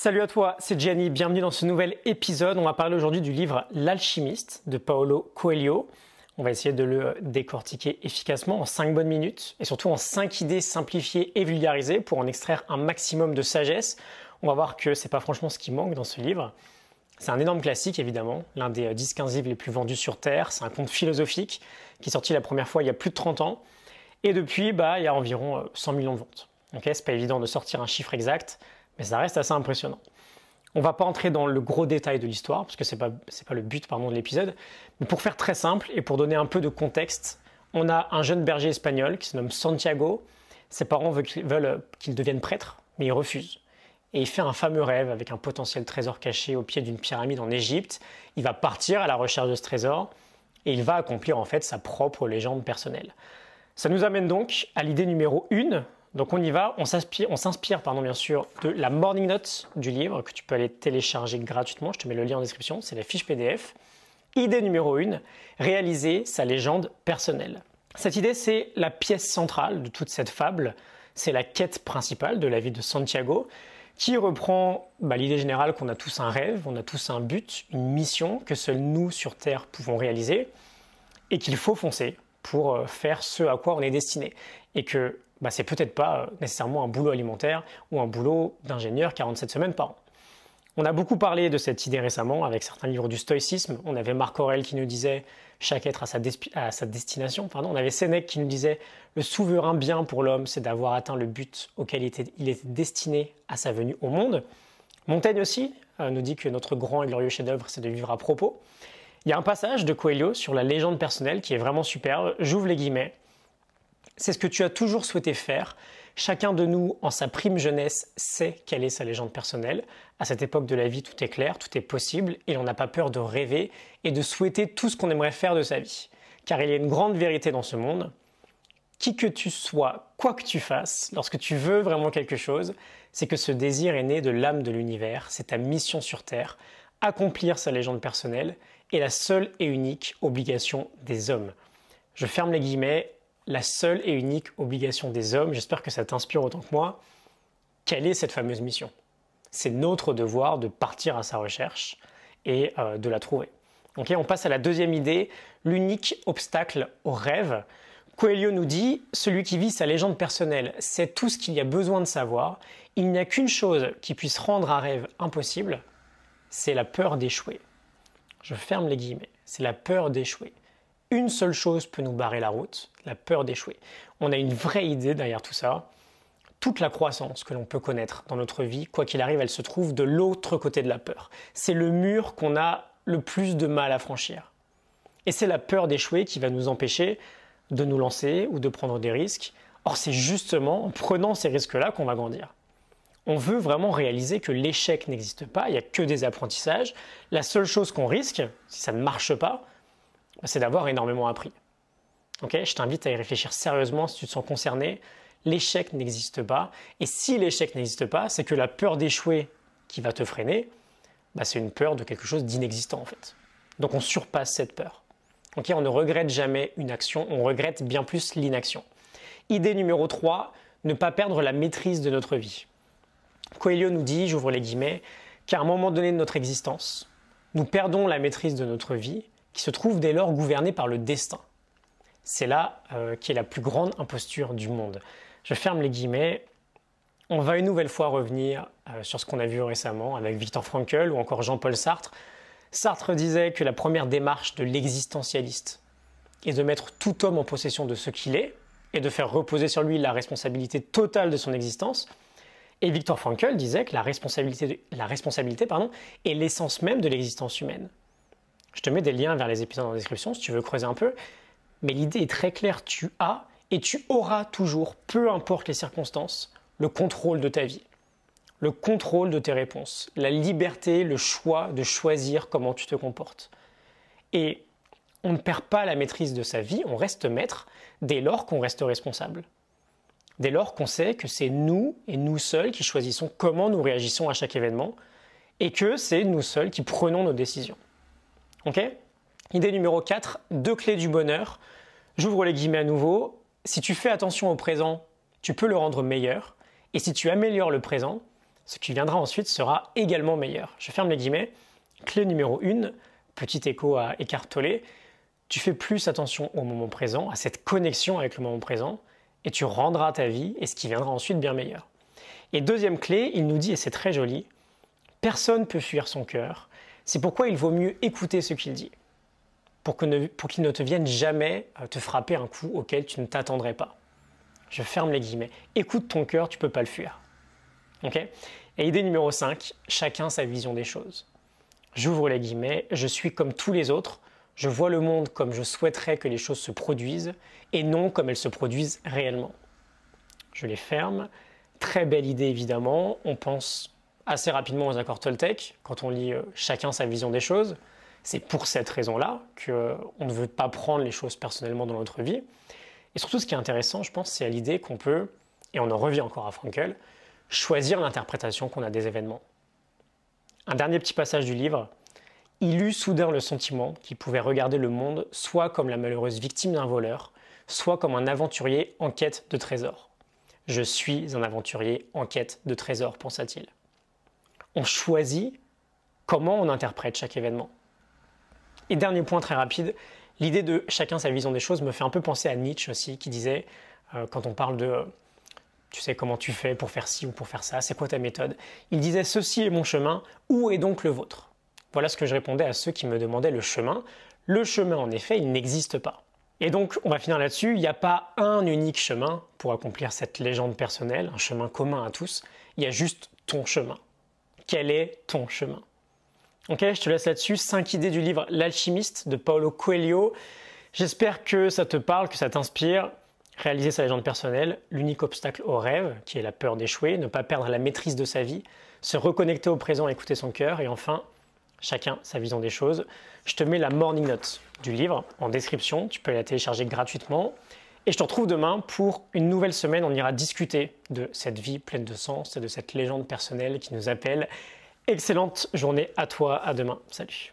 Salut à toi, c'est Gianni, bienvenue dans ce nouvel épisode. On va parler aujourd'hui du livre L'alchimiste de Paolo Coelho. On va essayer de le décortiquer efficacement en 5 bonnes minutes et surtout en 5 idées simplifiées et vulgarisées pour en extraire un maximum de sagesse. On va voir que c'est pas franchement ce qui manque dans ce livre. C'est un énorme classique évidemment, l'un des 10-15 livres les plus vendus sur Terre. C'est un conte philosophique qui est sorti la première fois il y a plus de 30 ans. Et depuis, bah, il y a environ 100 euh, millions de ventes. Ok, c'est pas évident de sortir un chiffre exact, mais ça reste assez impressionnant. On va pas entrer dans le gros détail de l'histoire, parce que c'est pas, pas le but pardon, de l'épisode, mais pour faire très simple et pour donner un peu de contexte, on a un jeune berger espagnol qui se nomme Santiago. Ses parents veulent qu'il devienne prêtre, mais il refuse. Et il fait un fameux rêve avec un potentiel trésor caché au pied d'une pyramide en Égypte. Il va partir à la recherche de ce trésor et il va accomplir en fait sa propre légende personnelle. Ça nous amène donc à l'idée numéro 1 donc on y va, on s'inspire, on s'inspire pardon bien sûr de la morning note du livre que tu peux aller télécharger gratuitement. Je te mets le lien en description, c'est la fiche PDF. Idée numéro 1, réaliser sa légende personnelle. Cette idée, c'est la pièce centrale de toute cette fable, c'est la quête principale de la vie de Santiago, qui reprend bah, l'idée générale qu'on a tous un rêve, on a tous un but, une mission que seuls nous sur Terre pouvons réaliser, et qu'il faut foncer pour euh, faire ce à quoi on est destiné. Et que bah, c'est peut-être pas euh, nécessairement un boulot alimentaire ou un boulot d'ingénieur 47 semaines par an. On a beaucoup parlé de cette idée récemment avec certains livres du stoïcisme. On avait Marc Aurèle qui nous disait chaque être à sa, destination. Pardon. On avait Sénèque qui nous disait le souverain bien pour l'homme, c'est d'avoir atteint le but auquel il était, destiné à sa venue au monde. Montaigne aussi euh, nous dit que notre grand et glorieux chef-d'œuvre, c'est de vivre à propos. Il y a un passage de Coelho sur la légende personnelle qui est vraiment superbe. J'ouvre les guillemets. C'est ce que tu as toujours souhaité faire. Chacun de nous, en sa prime jeunesse, sait quelle est sa légende personnelle. À cette époque de la vie, tout est clair, tout est possible, et on n'a pas peur de rêver et de souhaiter tout ce qu'on aimerait faire de sa vie. Car il y a une grande vérité dans ce monde. Qui que tu sois, quoi que tu fasses, lorsque tu veux vraiment quelque chose, c'est que ce désir est né de l'âme de l'univers, c'est ta mission sur Terre, accomplir sa légende personnelle est la seule et unique obligation des hommes. Je ferme les guillemets, la seule et unique obligation des hommes, j'espère que ça t'inspire autant que moi, quelle est cette fameuse mission C'est notre devoir de partir à sa recherche et euh, de la trouver. on passe à la deuxième idée, l'unique obstacle au rêve. Coelho nous dit Celui qui vit sa légende personnelle sait tout ce qu'il y a besoin de savoir. Il n'y a qu'une chose qui puisse rendre un rêve impossible c'est la peur d'échouer. Je ferme les guillemets. C'est la peur d'échouer une seule chose peut nous barrer la route, la peur d'échouer. On a une vraie idée derrière tout ça. Toute la croissance que l'on peut connaître dans notre vie, quoi qu'il arrive, elle se trouve de l'autre côté de la peur. C'est le mur qu'on a le plus de mal à franchir. Et c'est la peur d'échouer qui va nous empêcher de nous lancer ou de prendre des risques. Or, c'est justement en prenant ces risques-là qu'on va grandir. On veut vraiment réaliser que l'échec n'existe pas, il n'y a que des apprentissages. La seule chose qu'on risque, si ça ne marche pas, c'est d'avoir énormément appris. je t'invite à y réfléchir sérieusement si tu te sens concerné. L'échec n'existe pas. Et si l'échec n'existe pas, c'est que la peur d'échouer qui va te freiner, bah, c'est une peur de quelque chose d'inexistant en fait. Donc on surpasse cette peur. on ne regrette jamais une action, on regrette bien plus l'inaction. Idée numéro 3, ne pas perdre la maîtrise de notre vie. Coelho nous dit, j'ouvre les guillemets, qu'à un moment donné de notre existence, nous perdons la maîtrise de notre vie se trouve dès lors gouverné par le destin. C'est là euh, qui est la plus grande imposture du monde. Je ferme les guillemets. On va une nouvelle fois revenir euh, sur ce qu'on a vu récemment avec Victor Frankl ou encore Jean-Paul Sartre. Sartre disait que la première démarche de l'existentialiste est de mettre tout homme en possession de ce qu'il est et de faire reposer sur lui la responsabilité totale de son existence. Et Victor Frankl disait que la responsabilité, est l'essence même de l'existence humaine. Je te mets des liens vers les épisodes en description si tu veux creuser un peu. Mais l'idée est très claire, tu as et tu auras toujours, peu importe les circonstances, le contrôle de ta vie, le contrôle de tes réponses, la liberté, le choix de choisir comment tu te comportes. Et on ne perd pas la maîtrise de sa vie, on reste maître dès lors qu'on reste responsable. Dès lors qu'on sait que c'est nous et nous seuls qui choisissons comment nous réagissons à chaque événement et que c'est nous seuls qui prenons nos décisions. Ok Idée numéro 4, deux clés du bonheur. J'ouvre les guillemets à nouveau. Si tu fais attention au présent, tu peux le rendre meilleur. Et si tu améliores le présent, ce qui viendra ensuite sera également meilleur. Je ferme les guillemets. Clé numéro 1, petit écho à Eckhart Tu fais plus attention au moment présent, à cette connexion avec le moment présent, et tu rendras ta vie et ce qui viendra ensuite bien meilleur. Et deuxième clé, il nous dit, et c'est très joli, personne peut fuir son cœur, c'est pourquoi il vaut mieux écouter ce qu'il dit, pour qu'il ne, te vienne jamais euh, te frapper un coup auquel tu ne t'attendrais pas. Je ferme les guillemets. Écoute ton cœur, tu ne peux pas le fuir. Ok. Et idée numéro 5, chacun sa vision des choses. J'ouvre les guillemets, je suis comme tous les autres, je vois le monde comme je souhaiterais que les choses se produisent et non comme elles se produisent réellement. Je les ferme. Très belle idée évidemment, on pense assez rapidement aux accords Toltec, quand on lit euh, chacun sa vision des choses. C'est pour cette raison-là qu'on euh, ne veut pas prendre les choses personnellement dans notre vie. Et surtout, ce qui est intéressant, je pense, c'est à l'idée qu'on peut, et on en revient encore à Frankel, choisir l'interprétation qu'on a des événements. Un dernier petit passage du livre, il eut soudain le sentiment qu'il pouvait regarder le monde soit comme la malheureuse victime d'un voleur, soit comme un aventurier en quête de trésor. Je suis un aventurier en quête de trésor, pensa-t-il on choisit comment on interprète chaque événement. Et dernier point très rapide, l'idée de chacun sa vision des choses me fait un peu penser à Nietzsche aussi, qui disait, euh, quand on parle de, euh, tu sais comment tu fais pour faire ci ou pour faire ça, c'est quoi ta méthode Il disait, ceci est mon chemin, où est donc le vôtre Voilà ce que je répondais à ceux qui me demandaient le chemin. Le chemin, en effet, il n'existe pas. Et donc, on va finir là-dessus, il n'y a pas un unique chemin pour accomplir cette légende personnelle, un chemin commun à tous, il y a juste ton chemin quel est ton chemin. Ok, je te laisse là-dessus. Cinq idées du livre L'alchimiste de Paolo Coelho. J'espère que ça te parle, que ça t'inspire. Réaliser sa légende personnelle, l'unique obstacle au rêve, qui est la peur d'échouer, ne pas perdre la maîtrise de sa vie, se reconnecter au présent, écouter son cœur, et enfin, chacun sa vision des choses. Je te mets la morning note du livre en description, tu peux la télécharger gratuitement. Et je te retrouve demain pour une nouvelle semaine. On ira discuter de cette vie pleine de sens et de cette légende personnelle qui nous appelle. Excellente journée à toi. À demain. Salut.